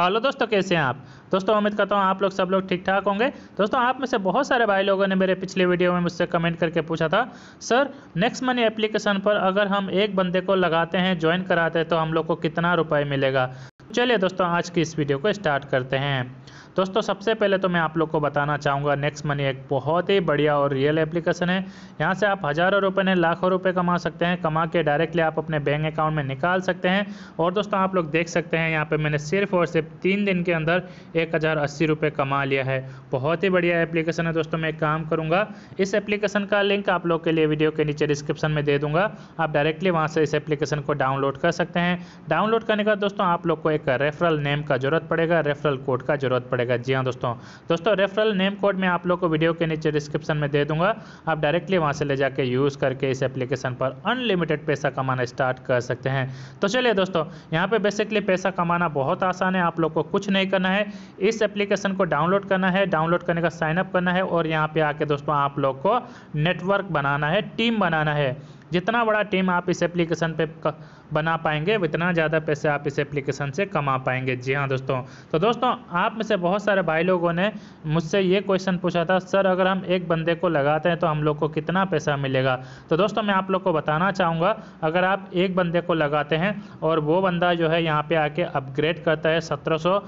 hello दोस्तों कैसे हैं आप दोस्तों उम्मीद करता हूँ आप लोग सब लोग ठीक ठाक होंगे दोस्तों आप में से बहुत सारे भाई लोगों ने मेरे पिछले वीडियो में मुझसे कमेंट करके पूछा था सर नेक्स्ट मनी एप्लीकेशन पर अगर हम एक बंदे को लगाते हैं ज्वाइन कराते हैं तो हम लोग को कितना रुपये मिलेगा चलिए दोस्तों आज की इस वीडियो को स्टार्ट करते हैं दोस्तों सबसे पहले तो मैं आप लोग को बताना चाहूँगा नेक्स्ट मनी एक बहुत ही बढ़िया और रियल एप्लीकेशन है यहाँ से आप हज़ारों रुपये ने लाखों रुपये कमा सकते हैं कमा के डायरेक्टली आप अपने बैंक अकाउंट में निकाल सकते हैं और दोस्तों आप लोग देख सकते हैं यहाँ पर मैंने सिर्फ और सिर्फ तीन दिन के अंदर एक कमा लिया है बहुत ही बढ़िया एप्लीकेशन है दोस्तों मैं काम करूँगा इस एप्लीकेशन का लिंक आप लोग के लिए वीडियो के नीचे डिस्क्रिप्शन में दे दूँगा आप डायरेक्टली वहाँ से इस एप्लीकेशन को डाउनलोड कर सकते हैं डाउनलोड करने का दोस्तों आप लोग को एक रेफरल नेम का जरूरत पड़ेगा रेफरल कोड का जरूरत पड़ेगा पड़ेगा जी हाँ दोस्तों दोस्तों रेफरल नेम कोड में आप लोग को वीडियो के नीचे डिस्क्रिप्शन में दे दूंगा आप डायरेक्टली वहाँ से ले जाकर यूज़ करके इस एप्लीकेशन पर अनलिमिटेड पैसा कमाना स्टार्ट कर सकते हैं तो चलिए दोस्तों यहाँ पर बेसिकली पैसा कमाना बहुत आसान है आप लोग को कुछ नहीं करना है इस एप्लीकेशन को डाउनलोड करना है डाउनलोड करने का साइनअप करना है और यहाँ पर आके दोस्तों आप लोग को नेटवर्क बनाना है टीम बनाना है जितना बड़ा टीम आप इस एप्लीकेशन पे बना पाएंगे इतना ज़्यादा पैसे आप इस एप्लीकेशन से कमा पाएंगे जी हाँ दोस्तों तो दोस्तों आप में से बहुत सारे भाई लोगों ने मुझसे ये क्वेश्चन पूछा था सर अगर हम एक बंदे को लगाते हैं तो हम लोग को कितना पैसा मिलेगा तो दोस्तों मैं आप लोग को बताना चाहूँगा अगर आप एक बंदे को लगाते हैं और वो बंदा जो है यहाँ पर आके अपग्रेड करता है सत्रह सौ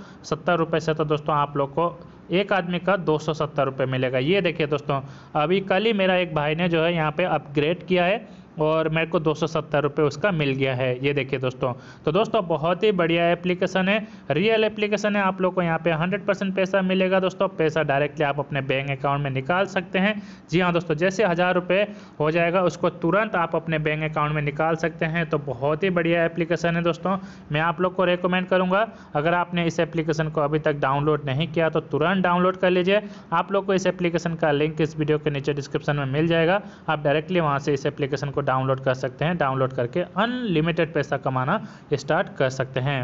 से तो दोस्तों आप लोग को एक आदमी का दो सौ सत्तर रुपये मिलेगा ये देखिए दोस्तों अभी कल ही मेरा एक भाई ने जो है यहाँ पे अपग्रेड किया है और मेरे को दो सौ सत्तर रुपये उसका मिल गया है है ये देखिए दोस्तों तो दोस्तों बहुत ही बढ़िया एप्लीकेशन है रियल एप्लीकेशन है आप लोग को यहाँ पे हंड्रेड परसेंट पैसा मिलेगा दोस्तों पैसा डायरेक्टली आप अपने बैंक अकाउंट में निकाल सकते हैं जी हाँ दोस्तों जैसे हज़ार रुपये हो जाएगा उसको तुरंत आप अपने बैंक अकाउंट में निकाल सकते हैं तो बहुत ही बढ़िया एप्लीकेशन है दोस्तों मैं आप लोग को रिकमेंड करूँगा अगर आपने इस एप्लीकेशन को अभी तक डाउनलोड नहीं किया तो तुरंत डाउनलोड कर लीजिए आप लोग को इस एप्लीकेशन का लिंक इस वीडियो के नीचे डिस्क्रिप्शन में मिल जाएगा आप डायरेक्टली वहाँ से इस एप्लीकेशन को डाउनलोड कर सकते हैं डाउनलोड करके अनलिमिटेड रिलेटेड पैसा कमाना स्टार्ट कर सकते हैं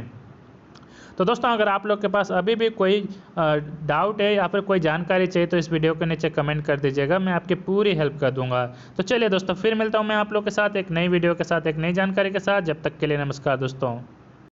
तो दोस्तों अगर आप लोग के पास अभी भी कोई डाउट है या फिर कोई जानकारी चाहिए तो इस वीडियो के नीचे कमेंट कर दीजिएगा मैं आपकी पूरी हेल्प कर दूंगा तो चलिए दोस्तों फिर मिलता हूँ मैं आप लोग के साथ एक नई वीडियो के साथ एक नई जानकारी के साथ जब तक के लिए नमस्कार दोस्तों